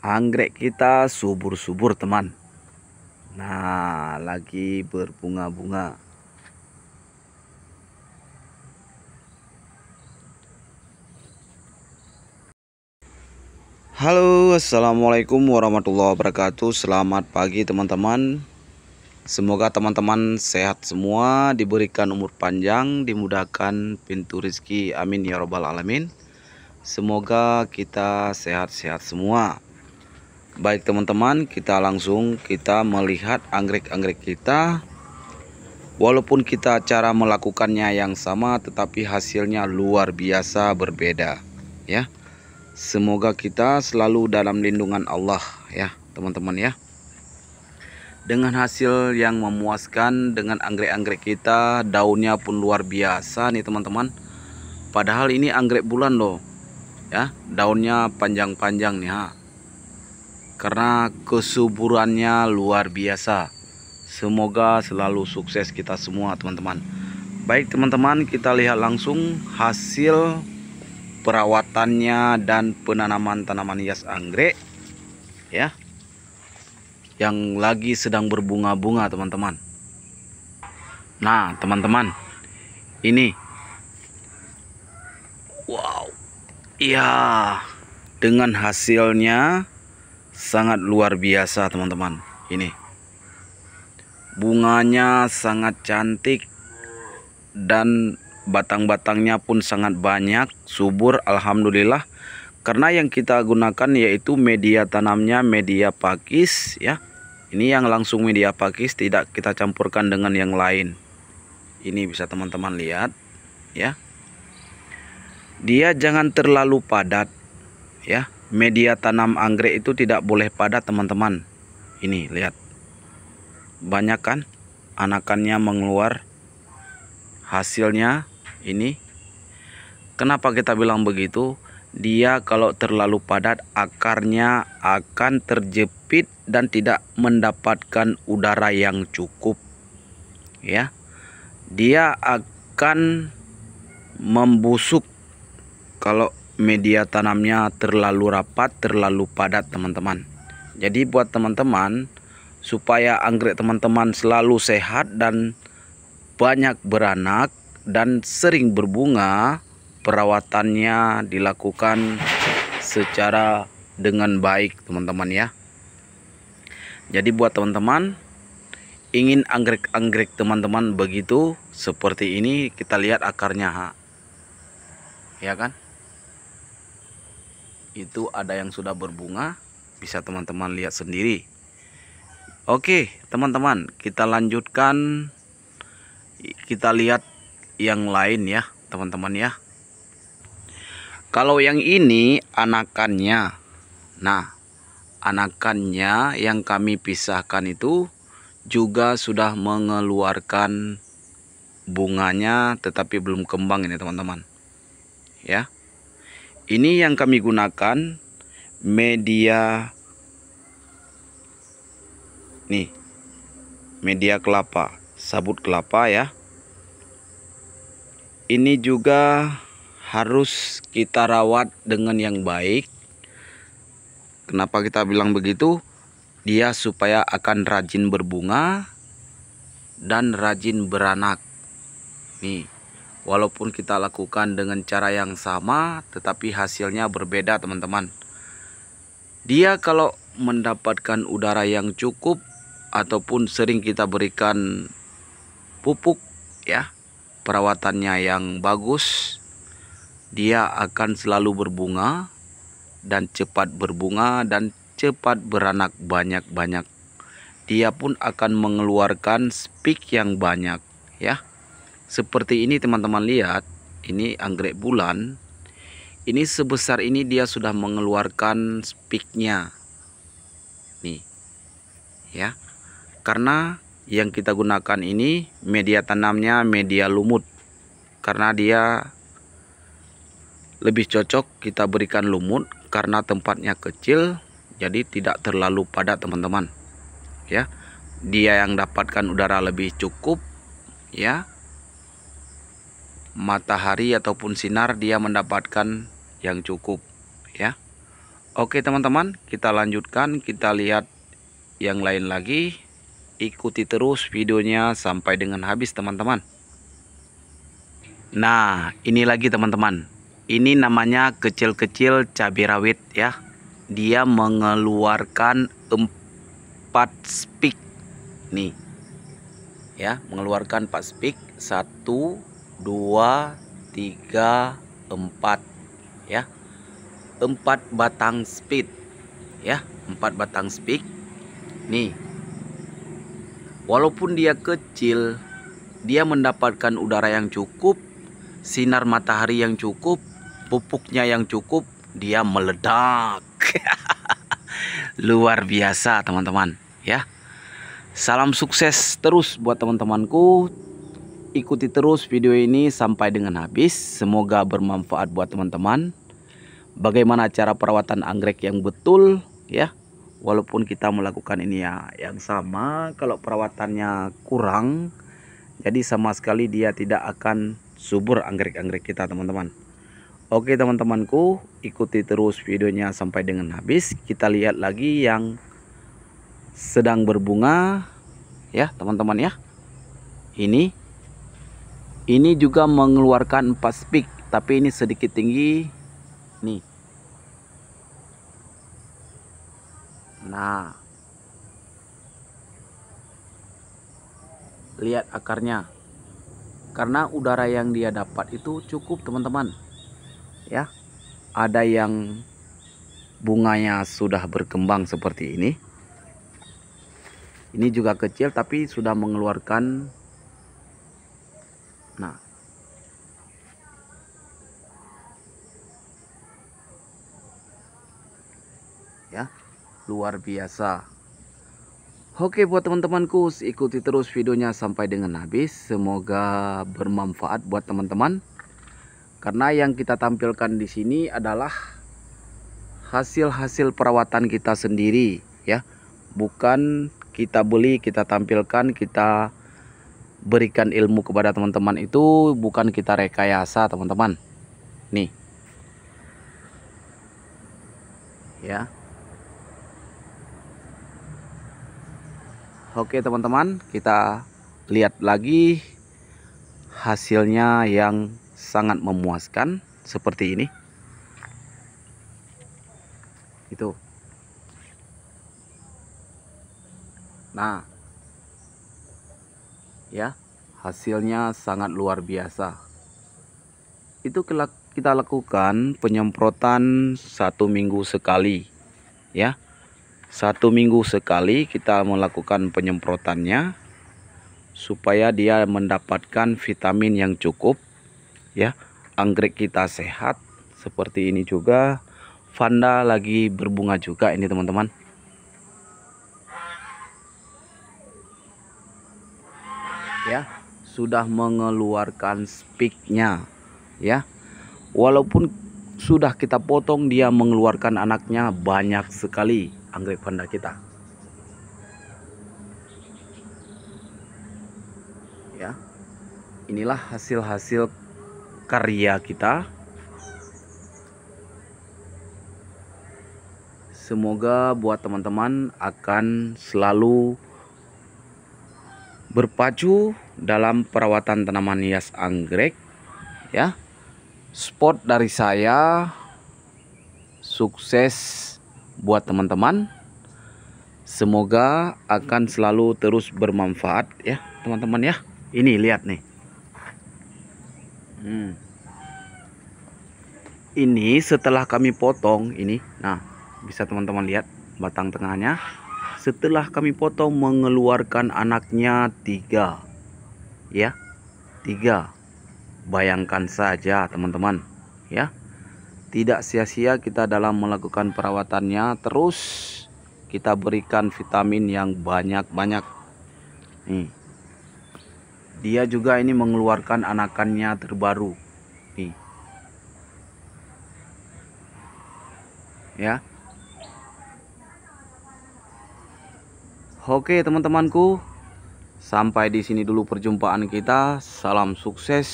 anggrek kita subur-subur teman nah lagi berbunga-bunga Halo assalamualaikum warahmatullahi wabarakatuh selamat pagi teman-teman Semoga teman-teman sehat semua, diberikan umur panjang, dimudahkan pintu rezeki. Amin ya robbal alamin. Semoga kita sehat-sehat semua. Baik teman-teman, kita langsung kita melihat anggrek-anggrek kita. Walaupun kita cara melakukannya yang sama tetapi hasilnya luar biasa berbeda, ya. Semoga kita selalu dalam lindungan Allah ya, teman-teman ya. Dengan hasil yang memuaskan dengan anggrek-anggrek kita, daunnya pun luar biasa nih teman-teman. Padahal ini anggrek bulan loh. Ya, daunnya panjang-panjang nih ha karena kesuburannya luar biasa. Semoga selalu sukses kita semua teman-teman. Baik teman-teman kita lihat langsung hasil perawatannya dan penanaman tanaman hias anggrek ya yang lagi sedang berbunga-bunga teman-teman. Nah teman-teman ini wow iya dengan hasilnya sangat luar biasa teman-teman ini bunganya sangat cantik dan batang-batangnya pun sangat banyak subur Alhamdulillah karena yang kita gunakan yaitu media tanamnya media pakis ya ini yang langsung media pakis tidak kita campurkan dengan yang lain ini bisa teman-teman lihat ya dia jangan terlalu padat ya media tanam anggrek itu tidak boleh padat teman-teman ini lihat banyak kan anakannya mengeluar hasilnya ini kenapa kita bilang begitu dia kalau terlalu padat akarnya akan terjepit dan tidak mendapatkan udara yang cukup ya dia akan membusuk kalau media tanamnya terlalu rapat, terlalu padat teman-teman. Jadi buat teman-teman supaya anggrek teman-teman selalu sehat dan banyak beranak dan sering berbunga, perawatannya dilakukan secara dengan baik teman-teman ya. Jadi buat teman-teman ingin anggrek-anggrek teman-teman begitu seperti ini kita lihat akarnya ya kan itu ada yang sudah berbunga bisa teman-teman lihat sendiri Oke teman-teman kita lanjutkan kita lihat yang lain ya teman-teman ya kalau yang ini anakannya nah anakannya yang kami pisahkan itu juga sudah mengeluarkan bunganya tetapi belum kembang ini teman-teman ya ini yang kami gunakan media nih media kelapa, sabut kelapa ya. Ini juga harus kita rawat dengan yang baik. Kenapa kita bilang begitu? Dia supaya akan rajin berbunga dan rajin beranak. Nih walaupun kita lakukan dengan cara yang sama tetapi hasilnya berbeda teman-teman dia kalau mendapatkan udara yang cukup ataupun sering kita berikan pupuk ya perawatannya yang bagus dia akan selalu berbunga dan cepat berbunga dan cepat beranak banyak-banyak dia pun akan mengeluarkan spik yang banyak ya seperti ini teman-teman lihat ini anggrek bulan ini sebesar ini dia sudah mengeluarkan spiknya nih ya karena yang kita gunakan ini media tanamnya media lumut karena dia lebih cocok kita berikan lumut karena tempatnya kecil jadi tidak terlalu padat teman-teman ya dia yang dapatkan udara lebih cukup ya matahari ataupun sinar dia mendapatkan yang cukup ya Oke teman-teman kita lanjutkan kita lihat yang lain lagi ikuti terus videonya sampai dengan habis teman-teman Nah ini lagi teman-teman ini namanya kecil-kecil cabai rawit ya dia mengeluarkan empat spik nih ya mengeluarkan empat spik satu 2 3 4 ya 4 batang speed ya 4 batang speed nih walaupun dia kecil dia mendapatkan udara yang cukup sinar matahari yang cukup pupuknya yang cukup dia meledak luar biasa teman-teman ya salam sukses terus buat teman-temanku ikuti terus video ini sampai dengan habis. Semoga bermanfaat buat teman-teman. Bagaimana cara perawatan anggrek yang betul ya. Walaupun kita melakukan ini ya yang sama, kalau perawatannya kurang jadi sama sekali dia tidak akan subur anggrek-anggrek kita, teman-teman. Oke, teman-temanku, ikuti terus videonya sampai dengan habis. Kita lihat lagi yang sedang berbunga ya, teman-teman ya. Ini ini juga mengeluarkan 4 speak, tapi ini sedikit tinggi. Nih. Nah. Lihat akarnya. Karena udara yang dia dapat itu cukup, teman-teman. Ya. Ada yang bunganya sudah berkembang seperti ini. Ini juga kecil tapi sudah mengeluarkan Nah, ya luar biasa Oke buat teman-temanku ikuti terus videonya sampai dengan habis semoga bermanfaat buat teman-teman karena yang kita tampilkan di sini adalah hasil-hasil perawatan kita sendiri ya bukan kita beli kita tampilkan kita berikan ilmu kepada teman-teman itu bukan kita rekayasa teman-teman nih ya Oke teman-teman kita lihat lagi hasilnya yang sangat memuaskan seperti ini itu nah ya hasilnya sangat luar biasa itu kita lakukan penyemprotan satu minggu sekali ya satu minggu sekali kita melakukan penyemprotannya supaya dia mendapatkan vitamin yang cukup ya anggrek kita sehat seperti ini juga Vanda lagi berbunga juga ini teman-teman sudah mengeluarkan speaknya ya walaupun sudah kita potong dia mengeluarkan anaknya banyak sekali anggrek panda kita ya inilah hasil-hasil karya kita semoga buat teman-teman akan selalu berpacu dalam perawatan tanaman hias anggrek ya spot dari saya sukses buat teman-teman semoga akan selalu terus bermanfaat ya teman-teman ya ini lihat nih hmm. ini setelah kami potong ini nah bisa teman-teman lihat batang tengahnya setelah kami potong mengeluarkan anaknya tiga ya tiga bayangkan saja teman-teman ya tidak sia-sia kita dalam melakukan perawatannya terus kita berikan vitamin yang banyak-banyak nih dia juga ini mengeluarkan anakannya terbaru nih ya Oke teman-temanku, sampai di sini dulu perjumpaan kita. Salam sukses.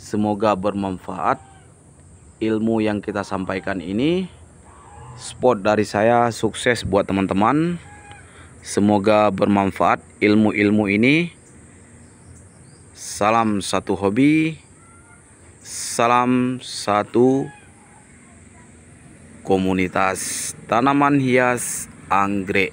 Semoga bermanfaat ilmu yang kita sampaikan ini. Spot dari saya sukses buat teman-teman. Semoga bermanfaat ilmu-ilmu ini. Salam satu hobi. Salam satu komunitas tanaman hias anggrek.